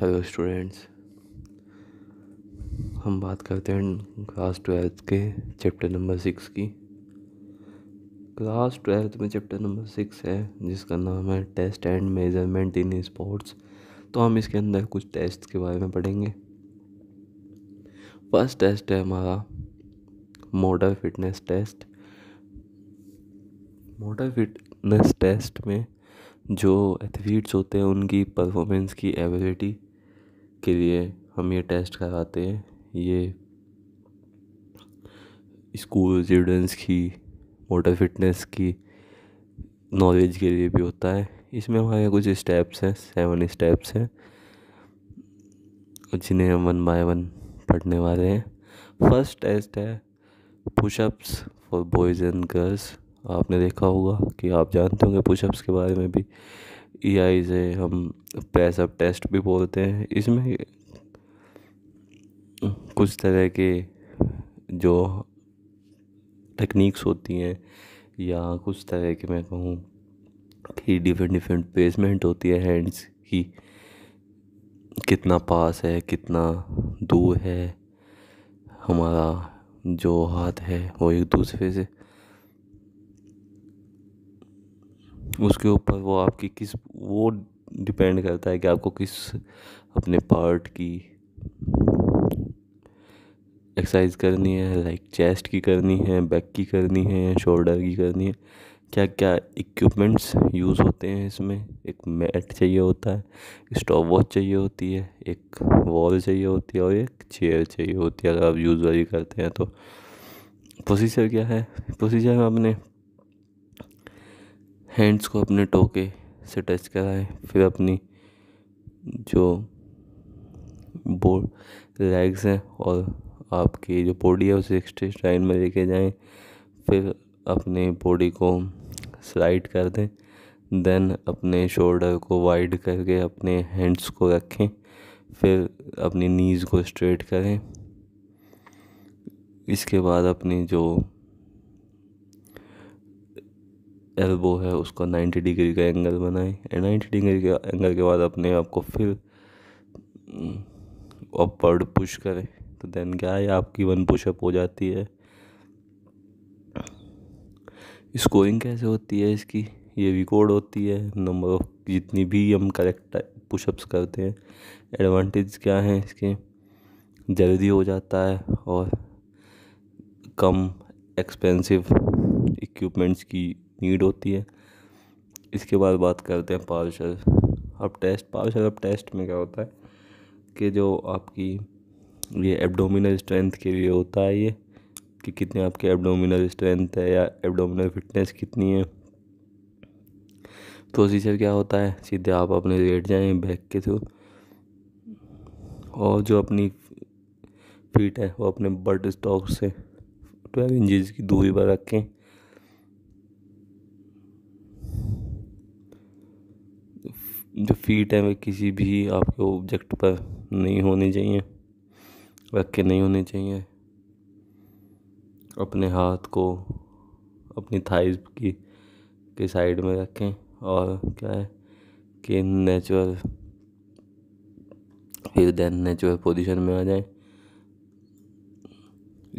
hello students हम बात करते हैं क्लास ट्वेल्थ के चैप्टर नंबर सिक्स की क्लास ट्वेल्थ में चैप्टर नंबर सिक्स है जिसका नाम है test and measurement in sports तो हम इसके अंदर कुछ टेस्ट के बारे में पढ़ेंगे फर्स्ट टेस्ट है हमारा motor fitness test motor fitness test में जो एथलीट्स होते हैं उनकी परफॉर्मेंस की एबिलिटी के लिए हम ये टेस्ट करवाते हैं ये स्कूल स्टूडेंट्स की मोटर फिटनेस की नॉलेज के लिए भी होता है इसमें हमारे कुछ स्टेप्स हैं सेवन स्टेप्स हैं जिन्हें हम वन बाय वन पढ़ने वाले हैं फर्स्ट टेस्ट है pushups for boys and girls आपने देखा होगा कि आप जानते होंगे पुशअप्स के बारे में भी या इसे हम प्रेसअप टेस्ट भी बोलते हैं इसमें कुछ तरह के जो टेक्निक्स होती हैं या कुछ तरह के मैं कहूँ कि डिफरेंट डिफरेंट प्लेसमेंट होती है हैंड्स की कितना पास है कितना दूर है हमारा जो हाथ है वो एक दूसरे से उसके ऊपर वो आपकी किस वो डिपेंड करता है कि आपको किस अपने पार्ट की एक्सरसाइज करनी है लाइक चेस्ट की करनी है बैक की करनी है शोल्डर की करनी है क्या क्या इक्विपमेंट्स यूज़ होते हैं इसमें एक मैट चाहिए होता है स्टॉप वॉच चाहिए होती है एक वॉल चाहिए होती है और एक चेयर चाहिए होती है अगर आप यूज़ वाली करते हैं तो प्रोसीजर क्या है प्रोसीजर में आपने हैंड्स को अपने टोके से टच कराएँ फिर अपनी जो बोर्ड लेग्स हैं और आपकी जो बॉडी है उसे स्ट्रेट लाइन में लेके जाएं फिर अपने बॉडी को स्लाइड कर दें देन अपने शोल्डर को वाइड करके अपने हैंड्स को रखें फिर अपनी नीज़ को स्ट्रेट करें इसके बाद अपनी जो एल्बो है उसका 90 डिग्री का एंगल बनाएं नाइन्टी डिग्री के एंगल के बाद अपने आप को फिर अपवर्ड mm, पुश करें तो देन क्या है आपकी वन पुशअप हो जाती है स्कोरिंग कैसे होती है इसकी ये रिकॉर्ड होती है नंबर ऑफ जितनी भी हम करेक्ट पुशअप्स करते हैं एडवांटेज क्या हैं इसके जल्दी हो जाता है और कम एक्सपेंसिव इक्विपमेंट्स की नीड होती है इसके बाद बात करते हैं पार्शल अब टेस्ट पार्शल अब टेस्ट में क्या होता है कि जो आपकी ये एबडोमिनल स्ट्रेंथ के लिए होता है ये कि कितने आपके एबडोमिनल स्ट्रेंथ है या एबडोमिनल फिटनेस कितनी है प्रोसीजर क्या होता है सीधे आप अपने लेट जाएँ बैक के थ्रू और जो अपनी फीट है वो अपने बर्ड स्टॉक से ट्वेल्व इंचज़ की दूरी पर रखें जो फ़ीट हैं वे किसी भी आपके ऑब्जेक्ट पर नहीं होने चाहिए रख के नहीं होने चाहिए अपने हाथ को अपनी थाइज की के साइड में रखें और क्या है कि नेचुरल फिर देन नेचुरल पोजीशन में आ जाए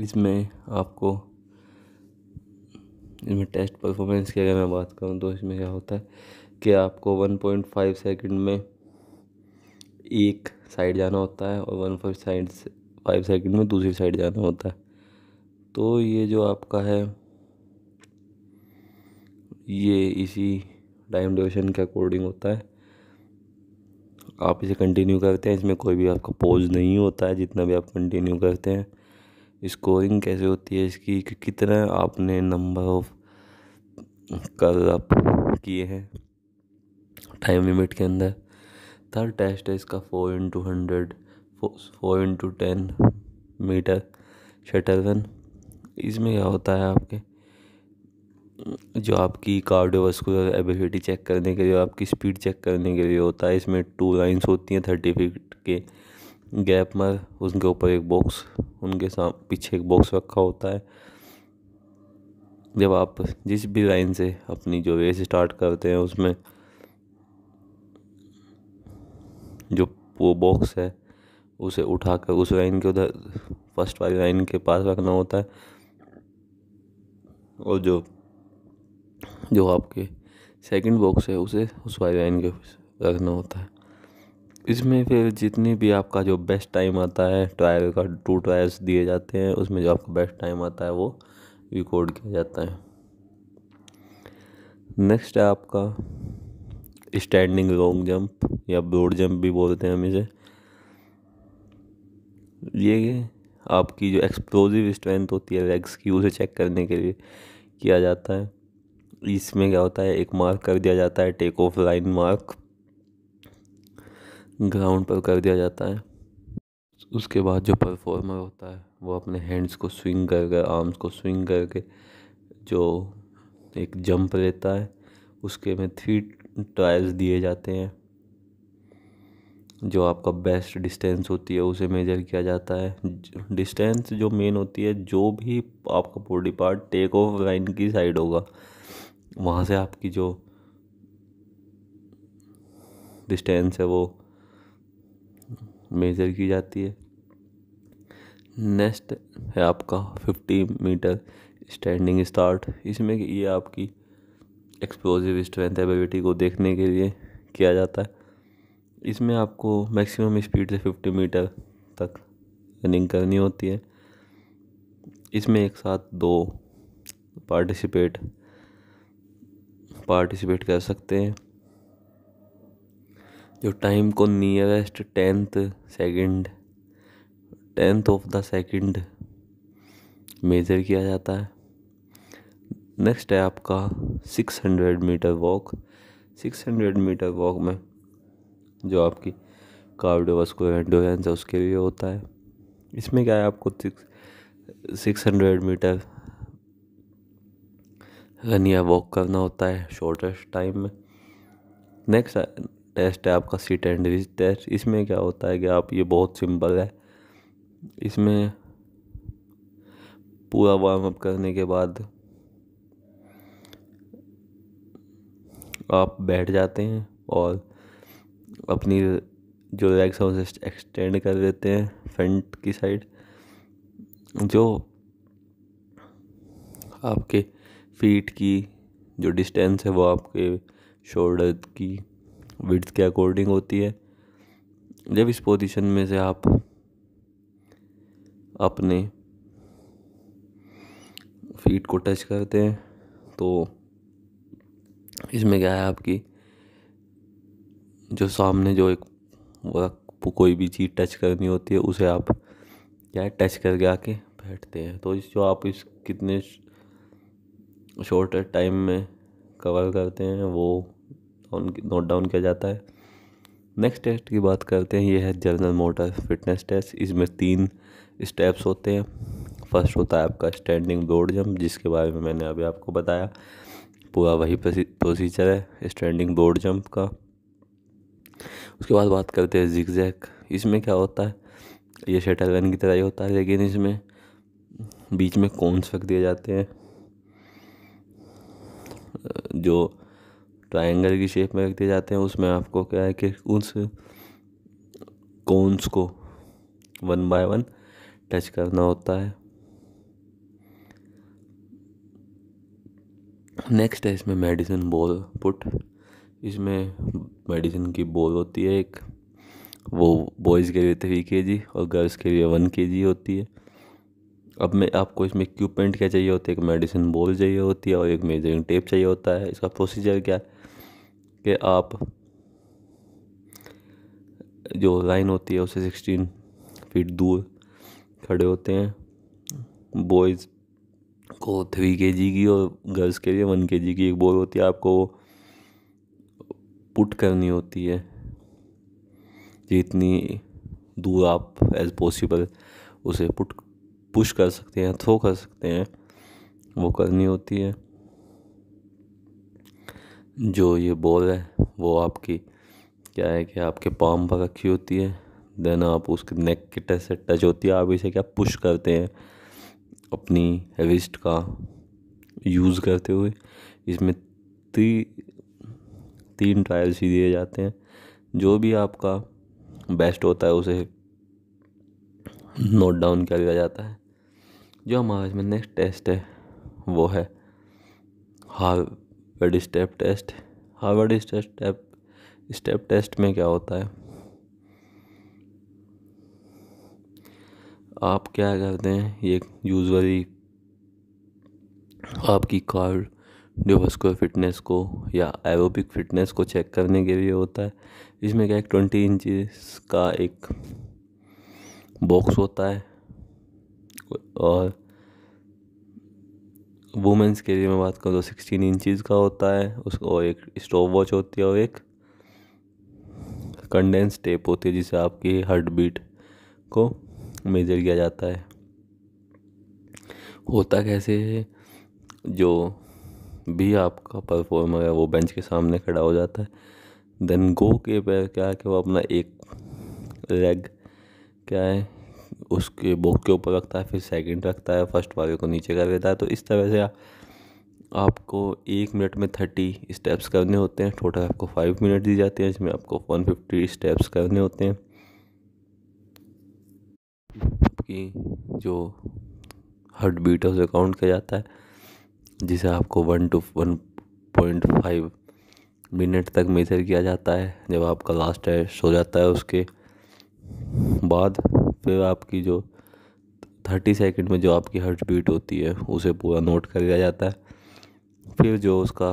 इसमें आपको इसमें टेस्ट परफॉर्मेंस की अगर मैं बात करूँ तो इसमें क्या होता है के आपको 1.5 सेकंड में एक साइड जाना होता है और one five side five second में दूसरी साइड जाना होता है तो ये जो आपका है ये इसी टाइम ड्यूरेशन के अकॉर्डिंग होता है आप इसे कंटिन्यू करते हैं इसमें कोई भी आपका पोज नहीं होता है जितना भी आप कंटिन्यू करते हैं स्कोरिंग कैसे होती है इसकी कि कितना आपने नंबर ऑफ कल आप किए हैं टाइम लिमिट के अंदर थर्ड टेस्ट है इसका four into hundred four into ten metre shuttle run इसमें क्या होता है आपके जो आपकी कार्डियोवास्कुलर एबिलिटी चेक करने के लिए आपकी स्पीड चेक करने के लिए होता है इसमें टू लाइंस होती हैं थर्टी फीट के गैप में उनके ऊपर एक बॉक्स उनके साम पीछे एक बॉक्स रखा होता है जब आप जिस भी लाइन से अपनी जो रेस स्टार्ट करते हैं उसमें जो वो बॉक्स है उसे उठा कर उस लाइन के उधर फर्स्ट वाली लाइन के पास रखना होता है और जो जो आपके सेकंड बॉक्स है उसे उस वाली लाइन के रखना होता है इसमें फिर जितनी भी आपका जो बेस्ट टाइम आता है ट्रायल का टू ट्रायल्स दिए जाते हैं उसमें जो आपका बेस्ट टाइम आता है वो रिकॉर्ड किया जाता है नेक्स्ट है आपका स्टैंडिंग लॉन्ग जंप या ब्रोड जंप भी बोलते हैं हम इसे ये आपकी जो एक्सप्लोजिव स्ट्रेंथ होती है लेग्स की उसे चेक करने के लिए किया जाता है इसमें क्या होता है एक मार्क कर दिया जाता है take off line mark ground पर कर दिया जाता है उसके बाद जो परफॉर्मर होता है वो अपने हैंड्स को स्विंग करके आर्म्स को स्विंग करके जो एक जंप लेता है उसके में थ्री ट्रायल्स दिए जाते हैं जो आपका बेस्ट डिस्टेंस होती है उसे मेजर किया जाता है डिस्टेंस जो मेन होती है जो भी आपका body part take off line की साइड होगा वहाँ से आपकी जो डिस्टेंस है वो मेजर की जाती है नेक्स्ट है आपका फिफ्टी मीटर स्टैंडिंग स्टार्ट इसमें ये आपकी एक्सप्लोजिव स्ट्रेंथ एबिलिटी को देखने के लिए किया जाता है इसमें आपको मैक्सिमम स्पीड से फिफ्टी मीटर तक रनिंग करनी होती है इसमें एक साथ दो पार्टिसिपेट पार्टिसिपेट कर सकते हैं जो टाइम को nearest tenth second tenth of the second measure किया जाता है नेक्स्ट है आपका six hundred metre walk six hundred metre walk में जो आपकी कार्डियोवास्कुलर एंडोरेंस है उसके लिए होता है इसमें क्या है आपको six six hundred metre run या वॉक करना होता है शॉर्टेस्ट टाइम में नेक्स्ट टेस्ट है आपका सीट एंड रिच टेस्ट इसमें क्या होता है कि आप ये बहुत सिंपल है इसमें पूरा वार्म अप करने के बाद आप बैठ जाते हैं और अपनी जो लेग्स हैं उसे एक्सटेंड कर देते हैं फ्रंट की साइड जो आपके फीट की जो डिस्टेंस है वो आपके शोल्डर की विड्थ के अकॉर्डिंग होती है जब इस पोजीशन में से आप अपने फीट को टच करते हैं तो इसमें क्या है आपकी जो सामने जो एक कोई भी चीज़ टच करनी होती है उसे आप क्या है टच करके आके बैठते हैं तो इस जो आप इस कितने शॉर्ट टाइम में कवर करते हैं वो नोट डाउन किया जाता है नेक्स्ट टेस्ट की बात करते हैं ये है जर्नल मोटर फिटनेस टेस्ट इसमें तीन स्टेप्स होते हैं फर्स्ट होता है आपका स्टैंडिंग बोर्ड जंप जिसके बारे में मैंने अभी आपको बताया पूरा वही प्रोसीजर है स्टैंडिंग बोर्ड जंप का उसके बाद बात करते हैं जिक जैक इसमें क्या होता है ये शटल रन की तरह ही होता है लेकिन इसमें बीच में कोन्स रख दिए जाते हैं जो ट्रायंगल की शेप में रख दिए जाते हैं उसमें आपको क्या है कि उस कौनस को वन बाय वन टच करना होता है नेक्स्ट है इसमें मेडिसिन बॉल पुट इसमें मेडिसिन की बॉल होती है एक वो बॉयज़ के लिए थ्री के जी और गर्ल्स के लिए वन के जी होती है अब मैं आपको इसमें इक्वमेंट क्या चाहिए होता है एक मेडिसिन बॉल चाहिए होती है और एक मेजरिंग टेप चाहिए होता है इसका प्रोसीजर क्या है कि आप जो लाइन होती है उसे सिक्सटीन फीट दूर खड़े होते हैं बॉयज़ को थ्री के जी की और गर्ल्स के लिए वन के जी की एक बॉल होती है आपको पुट करनी होती है जितनी दूर आप एज पॉसिबल उसे पुट पुश कर सकते हैं थ्रो कर सकते हैं वो करनी होती है जो ये बॉल है वो आपकी क्या है कि आपके पाम पर रखी होती है देन आप उसके नेक के टच से टच होती है आप इसे क्या पुश करते हैं अपनी रिस्ट का यूज़ करते हुए इसमें ती तीन ट्रायल्स ही दिए जाते हैं जो भी आपका बेस्ट होता है उसे नोट डाउन कर लिया जाता है जो हमारे में नेक्स्ट टेस्ट है वो है Harvard step test Harvard step step test में क्या होता है आप क्या करते हैं ये यूज़ली आपकी कार्डियोवस्कुलर फिटनेस को या एरोबिक फिटनेस को चेक करने के लिए होता है इसमें क्या एक ट्वेंटी इंचज़ का एक बॉक्स होता है और वुमेंस के लिए मैं बात करूँ तो सिक्सटीन इंचज़ का होता है उसको एक स्टॉप वॉच होती है और एक कंडेंस टेप होती है जिससे आपकी हार्ट बीट को मेजर किया जाता है होता कैसे है जो भी आपका परफॉर्मर है वो बेंच के सामने खड़ा हो जाता है देन गो के पैर क्या है कि वो अपना एक लेग क्या है उसके बुक के ऊपर रखता है फिर सेकंड रखता है फर्स्ट वाले को नीचे कर देता है तो इस तरह से आ, आपको एक मिनट में थर्टी स्टेप्स करने होते हैं टोटल आपको फाइव मिनट दी जाती है जिसमें आपको वन फिफ्टी स्टेप्स करने होते हैं आपकी जो हार्ट बीट है उसे काउंट किया जाता है जिसे आपको one to one point five minute तक मेजर किया जाता है जब आपका लास्ट टेस्ट हो जाता है उसके बाद फिर आपकी जो थर्टी सेकेंड में जो आपकी हार्ट बीट होती है उसे पूरा नोट कर लिया जाता है फिर जो उसका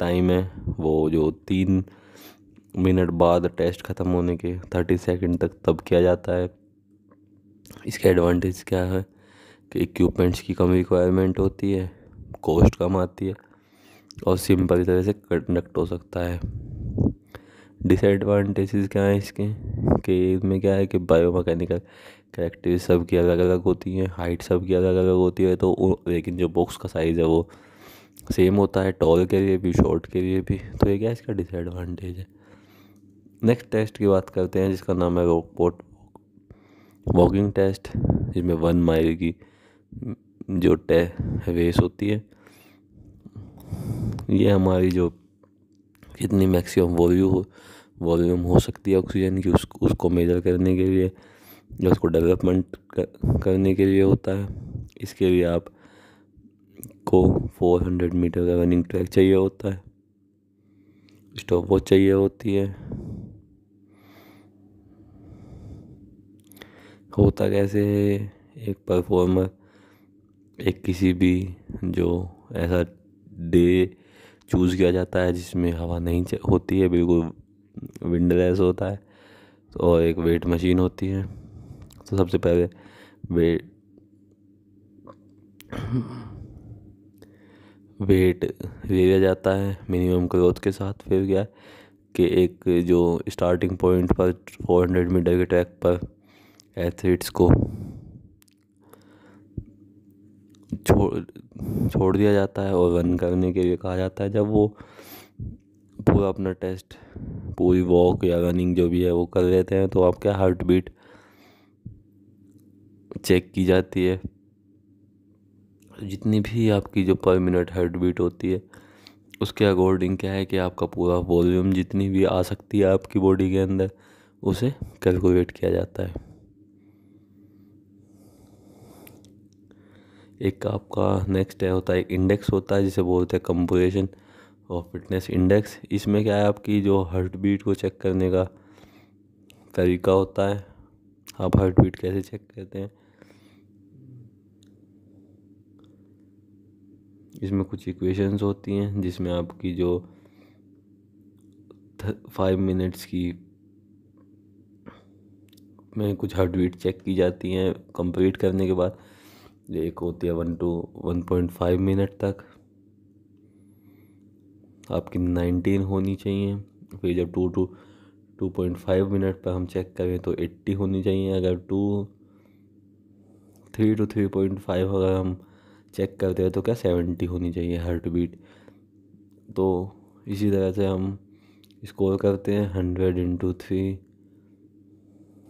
टाइम है वो जो तीन मिनट बाद टेस्ट ख़त्म होने के थर्टी सेकेंड तक तब किया जाता है इसके एडवांटेज क्या है कि इक्विपमेंट्स की कम रिक्वायरमेंट होती है कॉस्ट कम आती है और सिंपल तरह से कंडक्ट हो सकता है डिसएडवांटेजेस क्या हैं इसके कि इसमें क्या है कि बायो मैकेनिकल करेक्टिव की अलग अलग होती हैं हाइट सब की अलग अलग होती है तो लेकिन जो बॉक्स का साइज़ है वो सेम होता है टॉल के लिए भी शॉर्ट के लिए भी तो ये क्या इसका डिसएडवांटेज है नेक्स्ट टेस्ट की बात करते हैं जिसका नाम है रोकपोट वॉकिंग टेस्ट जिसमें वन माइल की जो टे रेस होती है ये हमारी जो कितनी मैक्सिमम वॉल्यूम हो वॉल्यूम हो सकती है ऑक्सीजन की उस, उसको मेजर करने के लिए या उसको डेवलपमेंट कर, करने के लिए होता है इसके लिए आप को 400 मीटर का रनिंग ट्रैक चाहिए होता है स्टॉप वॉच चाहिए होती है होता कैसे है एक परफॉर्मर एक किसी भी जो ऐसा डे चूज़ किया जाता है जिसमें हवा नहीं होती है बिल्कुल विंडलेस होता है तो और एक वेट मशीन होती है तो सबसे पहले वेट वेट ले लिया जाता है मिनिमम ग्रोथ के साथ फिर क्या कि एक जो स्टार्टिंग पॉइंट पर 400 मीटर के ट्रैक पर एथलीट्स को छोड़ छोड़ दिया जाता है और रन करने के लिए कहा जाता है जब वो पूरा अपना टेस्ट पूरी वॉक या रनिंग जो भी है वो कर लेते हैं तो आपके हार्ट बीट चेक की जाती है जितनी भी आपकी जो पर मिनट हार्ट बीट होती है उसके अकॉर्डिंग क्या है कि आपका पूरा वॉल्यूम जितनी भी आ सकती है आपकी बॉडी के अंदर उसे कैलकुलेट किया जाता है एक आपका नेक्स्ट है होता है इंडेक्स होता है जिसे बोलते हैं कंपोजिशन और फिटनेस इंडेक्स इसमें क्या है आपकी जो हार्ट बीट को चेक करने का तरीका होता है आप हार्ट बीट कैसे चेक करते हैं इसमें कुछ इक्वेशंस होती हैं जिसमें आपकी जो फाइव मिनट्स की में कुछ हार्ट बीट चेक की जाती हैं कंप्लीट करने के बाद एक होती है one to one point five minute तक आपकी नाइनटीन होनी चाहिए फिर जब two to two point five minute पर हम चेक करें तो एट्टी होनी चाहिए अगर to three to three point five अगर हम चेक करते हैं तो क्या सेवेंटी होनी चाहिए हार्ट बीट तो इसी तरह से हम स्कोर करते हैं hundred into three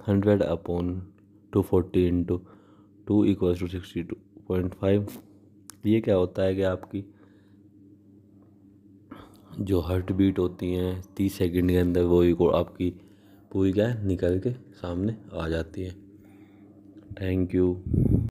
hundred upon two forty into two equals to sixty two point five ये क्या होता है कि आपकी जो हार्ट बीट होती हैं तीस सेकंड के अंदर वो एक आपकी पूरी क्या निकल के सामने आ जाती है थैंक यू